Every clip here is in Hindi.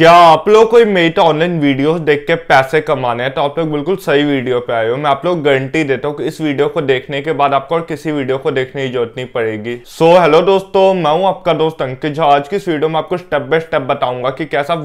क्या आप लोग कोई मेरी तो ऑनलाइन वीडियो देख के पैसे कमाने हैं तो आप लोग बिल्कुल सही वीडियो पे आए हो मैं आप लोग गारंटी देता हूँ कि इस वीडियो को देखने के बाद आपको और किसी वीडियो को देखने की जरूरत नहीं पड़ेगी सो so, हेलो दोस्तों मैं हूँ आपका दोस्त अंकित झा आज की इस वीडियो में आपको स्टेप बाय स्टेप बताऊंगा की कैसे आप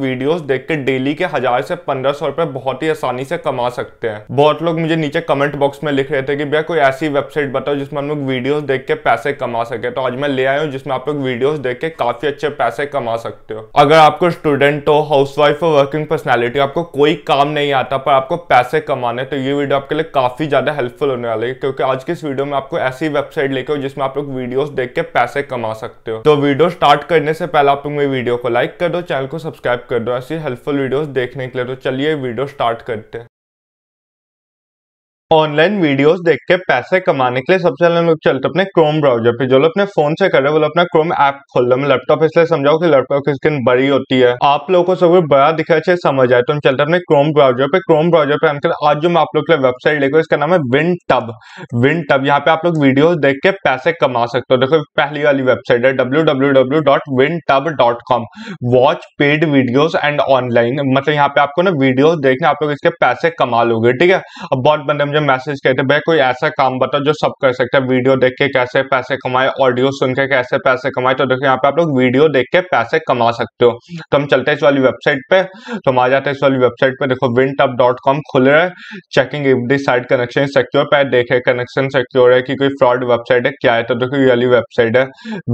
देख के डेली के हजार से पंद्रह सौ रुपए बहुत ही आसानी से कमा सकते हैं बहुत लोग मुझे नीचे कमेंट बॉक्स में लिख रहे थे कि भैया कोई ऐसी वेबसाइट बताओ जिसमें हम लोग वीडियोज देख के पैसे कमा सके तो आज मैं ले आया हूँ जिसमें आप लोग वीडियोज देख के काफी अच्छे पैसे कमा सकते हो अगर आपको स्टूडेंट हो हाउसवाइफ और वर्किंग पर्सनैलिटी आपको कोई काम नहीं आता पर आपको पैसे कमाने तो ये वीडियो आपके लिए काफ़ी ज़्यादा हेल्पफुल होने वाली है क्योंकि आज की इस वीडियो में आपको ऐसी वेबसाइट लेके हो जिसमें आप लोग वीडियोस देख के पैसे कमा सकते हो तो वीडियो स्टार्ट करने से पहले आप लोग मेरी वीडियो को लाइक कर दो चैनल को सब्सक्राइब कर दो ऐसी हेल्पफुल वीडियोज देखने के लिए तो चलिए वीडियो स्टार्ट करते हैं ऑनलाइन वीडियोस देख के पैसे कमाने के लिए सबसे पहले लोग चलते अपने क्रोम ब्राउजर पे जो लोग अपने फोन से कर रहे हैं वो लोग अपना क्रोम ऐप खोल रहे लैपटॉप इसलिए समझाओ कि लैपटॉप की स्क्रीन बड़ी होती है आप लोगों को सब कुछ बड़ा दिखा चाहिए समझ आए तो हम चलते अपने क्रोम ब्राउजर पे क्रोम ब्राउजर पे आकर आज जो मैं आप लोग के लिए वेबसाइट लेकर इसका नाम है विन टब विन टब यहाँ पे आप लोग वीडियो देख के पैसे कमा सकते हो देखो पहली वाली वेबसाइट है W watch paid videos and online मतलब यहाँ पे आपको ना वीडियो देखने आप लोग इसके पैसे कमा लोगे ठीक है अब बहुत बंदे मुझे मैसेज कहते हैं भाई कोई ऐसा काम बताओ जो सब कर सकते हैं वीडियो देख के कैसे पैसे कमाए ऑडियो सुन के कैसे पैसे कमाए तो देखो यहाँ पे आप लोग वीडियो देख के पैसे कमा सकते हो तो हम चलते हैं इस वाली वेबसाइट पे तो हम आ जाते हैं इस वाली वेबसाइट पे देखो विंट अप डॉट कॉम खुल रहा है checking if the site connection secure पे देखे कनेक्शन सिक्योर है कि कोई फ्रॉड वेबसाइट है क्या है तो देखो ये वाली वेबसाइट है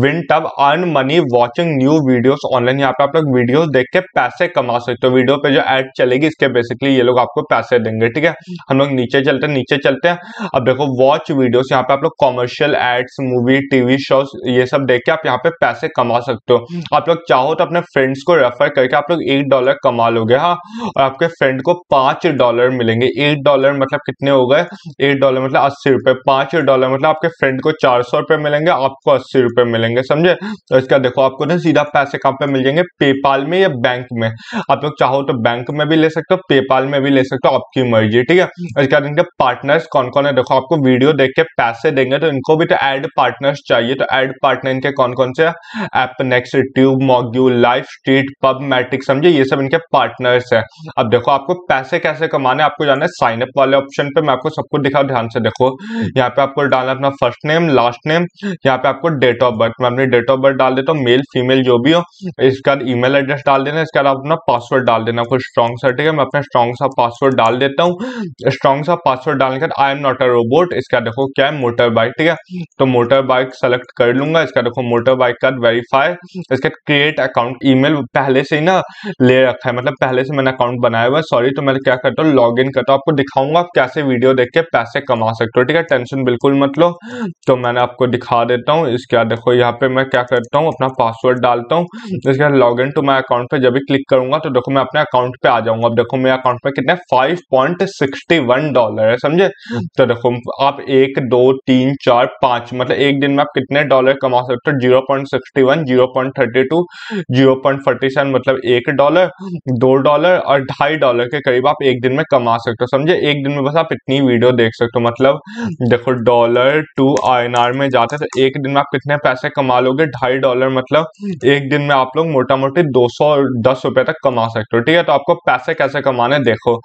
विंट up earn money watching new videos online यहाँ पे आप लोग वीडियो देख के पैसे कमा सकते हो वीडियो पे जो एड चलेगी इसके बेसिकली ये लोग आपको पैसे देंगे ठीक है हम लोग नीचे चलते नीचे चलते हैं अब देखो वॉच वीडियोस यहाँ पे आप लोग commercial ads movie TV shows ये सब देख के आप यहाँ पे पैसे कमा सकते हो हम्म। आप लोग चाहो तो अपने फ्रेंड्स को रेफर करके आप लोग एक डॉलर कमा लोगे हाँ और आपके फ्रेंड को पांच डॉलर मिलेंगे एक डॉलर मतलब कितने हो गए एक डॉलर मतलब अस्सी रुपए पांच डॉलर मतलब आपके फ्रेंड को चार सौ रुपए मिलेंगे आपको अस्सी रुपए मिलेंगे समझे तो इसका देखो आपको ना सीधा पैसे कहाँ पे मिल जाएंगे पेपाल में या बैंक में आप लोग चाहो तो बैंक में भी ले सकते हो पेपाल में भी ले सकते हो आपकी मर्जी ठीक है हम्म। इसके बाद पार्टनर्स कौन कौन है देखो आपको वीडियो देख के पैसे देंगे तो इनको भी तो एड पार्टनर्स चाहिए तो एड पार्टनर इनके कौन कौन से एप ट्यूब मॉग्यू लाइफ स्ट्रीट पब मैट्रिक समझे ये सब इनके पार्टनर्स हैं अब देखो आपको पैसे कैसे कमाने आपको जाना है साइन अप वाले ऑप्शन पे मैं आपको सबको दिखा ध्यान से देखो यहाँ पे आपको डालना अपना फर्स्ट नेम लास्ट नेम यहाँ पे आपको डेट ऑफ बर्थ मैं अपनी डेट ऑफ बर्थ डाल देता हूँ मेल फीमेल जो भी हो इसके बाद ईमेल एड्रेस डाल देना इसके बाद अपना पासवर्ड डाल देना कुछ स्ट्रॉन्ग सर्टिफिकेट मैं अपना स्ट्रॉन्ग सा पासवर्ड डाल देता हूँ स्ट्रॉन्ग सा पासवर्ड पासवर्ड डालने के बाद I am not a robot इसका देखो क्या है मोटर बाइक ठीक है तो मोटर बाइक सेलेक्ट कर लूंगा इसका देखो मोटर बाइक का वेरीफाई इसके क्रिएट अकाउंट ईमेल पहले से ही ना ले रखा है मतलब पहले से मैंने अकाउंट बनाया हुआ है सॉरी तो मैं क्या करता हूँ लॉग इन करता हूँ आपको दिखाऊंगा आप कैसे वीडियो देख के पैसे कमा सकते हो ठीक है टेंशन बिल्कुल मत लो तो मैंने आपको दिखा देता हूँ इसके बाद देखो यहाँ पे मैं क्या करता हूँ अपना पासवर्ड डालता हूँ इसके बाद log in to my account पर जब भी क्लिक करूंगा तो देखो मैं अपने अकाउंट पे आ जाऊंगा अब देखो मेरे अकाउंट पे कितने five point sixty one dollar है समझे हाँ। तो देखो आप एक दो तीन चार पांच मतलब एक दिन में आप कितने डॉलर कमा सकते हो zero point sixty one zero point thirty two zero point forty seven मतलब एक डॉलर दो डॉलर और ढाई डॉलर के करीब आप एक दिन में कमा सकते हो समझे एक दिन में बस आप इतनी वीडियो देख सकते हो मतलब हाँ। देखो डॉलर टू आर में जाते तो एक दिन में आप कितने पैसे कमा लोगे ढाई डॉलर मतलब हाँ। एक दिन में आप लोग मोटा मोटी दो सौ दस रुपए तक कमा सकते हो ठीक है तो आपको पैसे कैसे कमाने देखो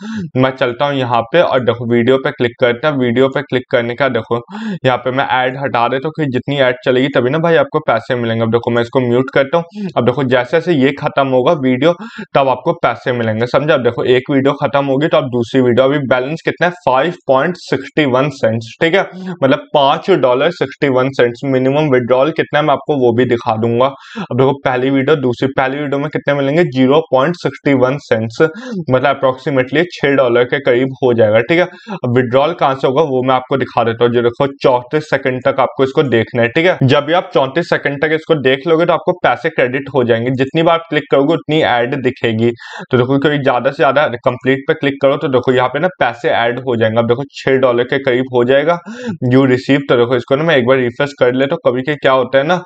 मैं चलता हूँ यहाँ पे और देखो वीडियो पे क्लिक करते हैं वीडियो पे क्लिक करने का देखो यहाँ पे मैं ऐड हटा देता तो हूँ क्योंकि जितनी ऐड चलेगी तभी ना भाई आपको पैसे मिलेंगे अब देखो मैं इसको म्यूट करता हूँ अब देखो जैसे जैसे ये खत्म होगा वीडियो तब आपको पैसे मिलेंगे समझे अब देखो एक वीडियो खत्म होगी तो आप दूसरी वीडियो अभी बैलेंस कितना है five point sixty one cents ठीक है मतलब पांच dollar sixty one cents minimum withdrawal कितना है मैं आपको वो भी दिखा दूंगा अब देखो पहली वीडियो दूसरी पहली वीडियो में कितने मिलेंगे zero point sixty one cents मतलब अप्रोक्सीमेटली छह डॉलर के करीब हो जाएगा ठीक है अब विड्रॉल कहां से होगा वो मैं आपको दिखा देता हूँ जो देखो चौतीस सेकंड तक आपको इसको देखना है ठीक है जब भी आप चौतीस सेकंड तक इसको देख लोगे तो आपको पैसे क्रेडिट हो जाएंगे जितनी बार क्लिक करोगे उतनी एड दिखेगी तो देखो क्योंकि ज्यादा से ज्यादा कंप्लीट पे क्लिक करो तो देखो यहाँ पे ना पैसे एड हो जाएंगे अब देखो छह डॉलर के करीब हो जाएगा यू रिसीव तो देखो इसको ना मैं एक बार रिफ्रेश कर ले तो कभी के क्या होता है ना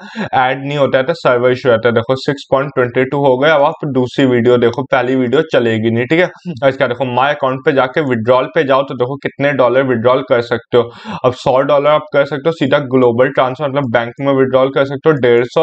एड नहीं होता है तो सर्वर इशू रहता है देखो सिक्स पॉइंट ट्वेंटी टू हो गए अब आप दूसरी वीडियो देखो पहली वीडियो चलेगी नहीं ठीक है इसका देखो माई अकाउंट पे जाके विड्रॉल पे जाओ तो देखो कितना कितने डॉलर विड्रॉल कर सकते हो अब सौ डॉलर आप कर सकते हो सीधा ग्लोबल ट्रांसफर मतलब बैंक में विड्रॉल कर सकते हो डेढ़ सौ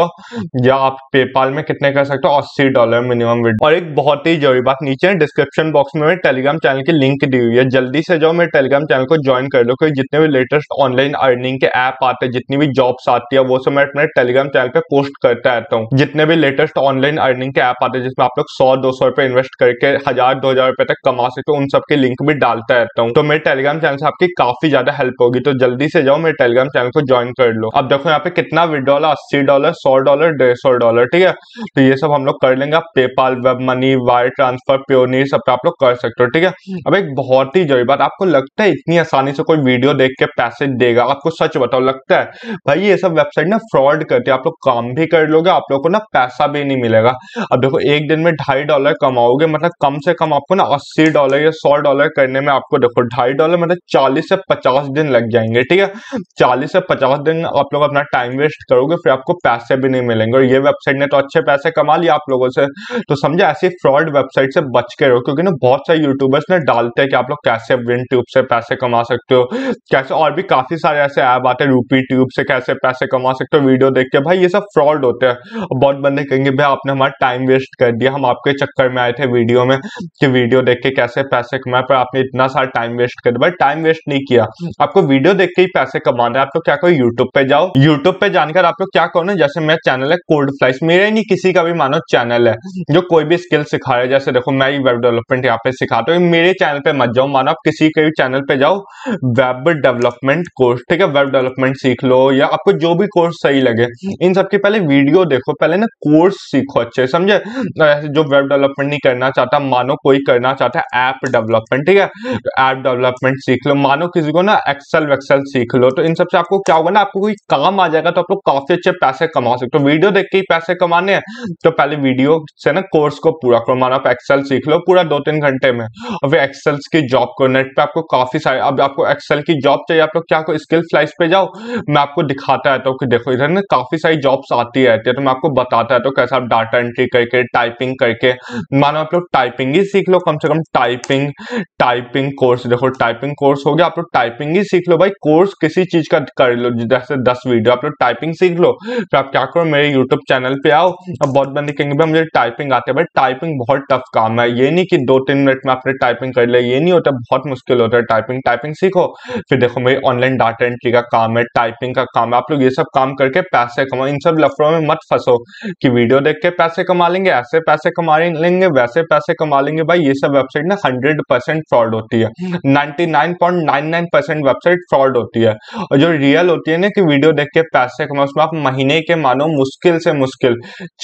या आप पेपाल में कितने कर सकते हो अस्सी डॉलर मिनिमम और एक बहुत ही जरूरी बात नीचे डिस्क्रिप्शन बॉक्स में टेलीग्राम चैनल की लिंक दी हुई है जल्दी से जाओ मेरे टेलीग्राम चैनल को ज्वाइन कर लो क्योंकि जितने भी लेटेस्ट ऑनलाइन अर्निंग के ऐप आते हैं जितनी भी जॉब्स आती है वो सब मैं अपने टेलीग्राम चैनल पर पोस्ट करता रहता हूँ जितने भी लेटेस्ट ऑनलाइन अर्निंग के ऐप आते हैं जिसमें आप लोग सौ दो सौ रुपए इन्वेस्ट करके हजार दो हजार रुपए तक कमा सकते हो उन सबके लिंक भी डालता रहता हूँ तो मेरे टेलीग्राम चैनल से आपकी काफी ज्यादा हेल्प होगी तो जल्दी से जाओ मेरे टेलीग्राम चैनल को ज्वाइन कर लो अब देखो यहाँ पे कितना विड्रॉल है अस्सी डॉलर सौ डॉलर डेढ़ सौ डॉलर ठीक है तो ये सब हम लोग कर लेंगे PayPal WebMoney wire transfer Payoneer सब आप लोग कर सकते हो ठीक है हम्म। अब एक बहुत ही जरूरी बात आपको लगता है इतनी आसानी से कोई वीडियो देख के पैसे देगा आपको सच बताओ लगता है भाई ये सब वेबसाइट ना फ्रॉड करती है आप लोग काम भी कर लोगे आप लोग को ना पैसा भी नहीं मिलेगा अब देखो एक दिन में ढाई डॉलर कमाओगे मतलब कम से कम आपको ना अस्सी डॉलर या सौ डॉलर करने में आपको देखो ढाई डॉलर वाला मतलब चालीस से पचास दिन लग जाएंगे ठीक है चालीस से पचास दिन आप लोग अपना टाइम वेस्ट करोगे फिर आपको पैसे भी नहीं मिलेंगे और ये वेबसाइट ने तो अच्छे पैसे कमा लिया आप लोगों से तो समझे ऐसी फ्रॉड वेबसाइट से बच के रहो क्योंकि ना बहुत सारे यूट्यूबर्स ने डालते हैं कि आप लोग कैसे विन ट्यूब से पैसे कमा सकते हो कैसे और भी काफी सारे ऐसे ऐप आते हैं रूपी ट्यूब से कैसे पैसे कमा सकते हो वीडियो देख के भाई ये सब फ्रॉड होते हैं बहुत बंदे कहेंगे भाई आपने हमारा टाइम वेस्ट कर दिया हम आपके चक्कर में आए थे वीडियो में कि वीडियो देख के कैसे पैसे कमाए पर आपने इतना सारा टाइम वेस्ट कर मिनट भाई टाइम वेस्ट नहीं किया आपको वीडियो देख के ही पैसे कमाना है आपको क्या करो यूट्यूब पे जाओ यूट्यूब पे जानकर आप लोग क्या करो ना जैसे मेरा चैनल है कोल्ड फ्लाइस मेरा नहीं किसी का भी मानो चैनल है जो कोई भी स्किल सिखा रहे जैसे देखो मैं ही वेब डेवलपमेंट यहाँ पे सिखाता हूँ मेरे चैनल पे मत जाओ मानो आप किसी के भी चैनल पे जाओ वेब डेवलपमेंट कोर्स ठीक है वेब डेवलपमेंट सीख लो या आपको जो भी कोर्स सही लगे इन सबके पहले वीडियो देखो पहले ना कोर्स सीखो अच्छे समझे तो जो वेब डेवलपमेंट नहीं करना चाहता मानो कोई करना चाहता है ऐप डेवलपमेंट ठीक है ऐप डेवलपमेंट डेवलपमेंट सीख लो मानो किसी को ना एक्सेल वेक्सेल सीख लो तो इन सबसे आपको क्या होगा ना आपको कोई काम आ जाएगा तो आप लोग काफी अच्छे पैसे कमा सकते हो तो वीडियो देख के ही पैसे कमाने हैं तो पहले वीडियो से ना कोर्स को पूरा करो मानो आप एक्सेल सीख लो पूरा दो तीन घंटे में और फिर एक्सेल्स की जॉब करो नेट पे आपको काफी सारे अब आपको एक्सेल की जॉब चाहिए आप लोग क्या को स्किल फ्लाइस पे जाओ मैं आपको दिखाता रहता हूँ कि देखो इधर ना काफी सारी जॉब्स आती रहती है तो मैं आपको बताता रहता हूँ कैसे आप डाटा एंट्री करके टाइपिंग करके मानो आप लोग टाइपिंग ही सीख लो कम से कम टाइपिंग टाइपिंग कोर्स देखो टाइप टाइपिंग कोर्स हो गया आप लोग टाइपिंग ही सीख लो भाई कोर्स किसी चीज का कर लो जैसे दस वीडियो आप लोग टाइपिंग सीख लो फिर आप क्या करो मेरे यूट्यूब चैनल पे आओ अब बहुत बंदे कहेंगे भाई मुझे टाइपिंग आते हैं भाई टाइपिंग बहुत टफ काम है ये नहीं कि दो तीन मिनट में आपने टाइपिंग कर लिया ये नहीं होता बहुत मुश्किल होता है टाइपिंग टाइपिंग सीखो फिर देखो मेरी ऑनलाइन डाटा एंट्री का काम है टाइपिंग का काम है आप लोग ये सब काम करके पैसे कमाओ इन सब लफड़ों में मत फंसो कि वीडियो देख के पैसे कमा लेंगे ऐसे पैसे कमा लेंगे वैसे पैसे कमा लेंगे भाई ये सब वेबसाइट ना हंड्रेड फ्रॉड होती है नाइनटी 99.99 परसेंट वेबसाइट फ्रॉड होती है और जो रियल होती है ना कि वीडियो देख के पैसे कमाओ उसमें आप महीने के मानो मुश्किल से मुश्किल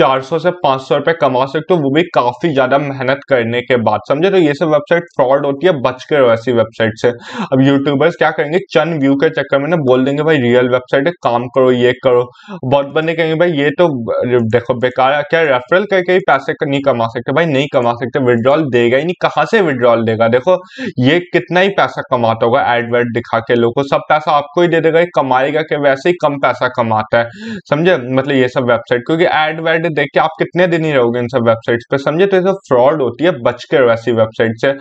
400 से 500 सौ रुपए कमा सकते हो वो भी काफी ज्यादा मेहनत करने के बाद समझे तो ये सब वेबसाइट फ्रॉड होती है बच के ऐसी वेबसाइट से अब यूट्यूबर्स क्या करेंगे चंद व्यू के चक्कर में ना बोल देंगे भाई रियल वेबसाइट है काम करो ये करो बहुत बंदे कहेंगे भाई ये तो देखो बेकार है क्या रेफरल करके ही पैसे नहीं कमा सकते भाई नहीं कमा सकते विड्रॉल देगा ही नहीं कहाँ से विड्रॉल देगा देखो ये कितना ही पैसा पैसा कमाता होगा एडवर्ट दिखा के लोगों को सब पैसा आपको ही दे देगा कमाएगा कि वैसे ही कम पैसा कमाता है समझे मतलब ये सब वेबसाइट क्योंकि एडवर्ट देख के आप कितने दिन ही रहोगे इन सब वेबसाइट्स पे समझे तो ये सब फ्रॉड होती है बच के वैसी वेबसाइट से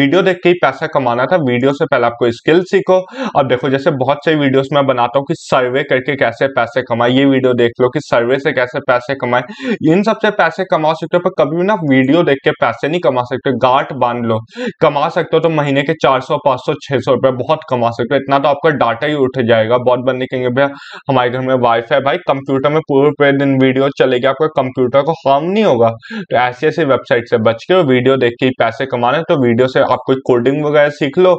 वीडियो देख के ही पैसा कमाना था वीडियो से पहले आपको स्किल सीखो अब देखो जैसे बहुत सारी वीडियोस मैं बनाता हूँ कि सर्वे करके कैसे पैसे कमाए ये वीडियो देख लो कि सर्वे से कैसे पैसे कमाए इन सबसे पैसे कमा सकते हो पर कभी ना वीडियो देख के पैसे नहीं कमा सकते गांठ बांध लो कमा सकते हो तो महीने के चार पाँच सौ छः सौ रुपये बहुत कमा सकते हो इतना तो आपका डाटा ही उठ जाएगा बहुत बंदे कहेंगे भैया हमारे घर में वाईफाई भाई कंप्यूटर में पूरे पूरे दिन वीडियो चलेगी आपका कंप्यूटर को हार्म नहीं होगा तो ऐसी ऐसी वेबसाइट से बच के वीडियो देख के पैसे कमा रहे तो वीडियो से आप कोई कोडिंग वगैरह सीख लो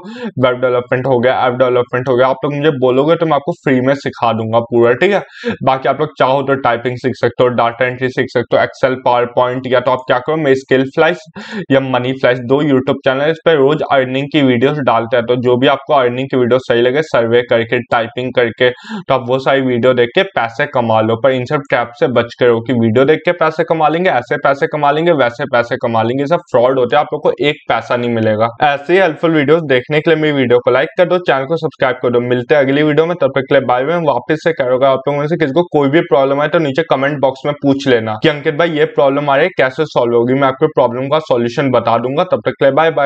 वेब डेवलपमेंट हो गया ऐप डेवलपमेंट हो गया आप लोग मुझे बोलोगे तो मैं आपको फ्री में सिखा दूंगा पूरा ठीक है बाकी आप लोग चाहो तो टाइपिंग सीख सकते हो डाटा एंट्री सीख सकते हो एक्सेल पावर पॉइंट या तो आप क्या करो मेरी स्किल फ्लाइस या मनी फ्लाइस दो यूट्यूब चैनल इस पर रोज अर्निंग की वीडियो डाल डालते हैं तो जो भी आपको अर्निंग की वीडियो सही लगे सर्वे करके टाइपिंग करके तो आप वो सारी वीडियो देख के पैसे कमा लो पर इन सब ट्रैप से बच कर रहो कि वीडियो देख के पैसे कमा लेंगे ऐसे पैसे कमा लेंगे वैसे पैसे कमा लेंगे सब फ्रॉड होते हैं आप लोग को एक पैसा नहीं मिलेगा ऐसे ही हेल्पफुल वीडियो देखने के लिए मेरी वीडियो को लाइक कर दो चैनल को सब्सक्राइब कर दो मिलते हैं अगली वीडियो में तब तक के लिए बाय में वापस से करोगा आप लोगों से किसी को कोई भी प्रॉब्लम है तो नीचे कमेंट बॉक्स में पूछ लेना कि अंकित भाई ये प्रॉब्लम आ रही है कैसे सॉल्व होगी मैं आपकी प्रॉब्लम का सोल्यूशन बता दूंगा तब तक के बाय बाय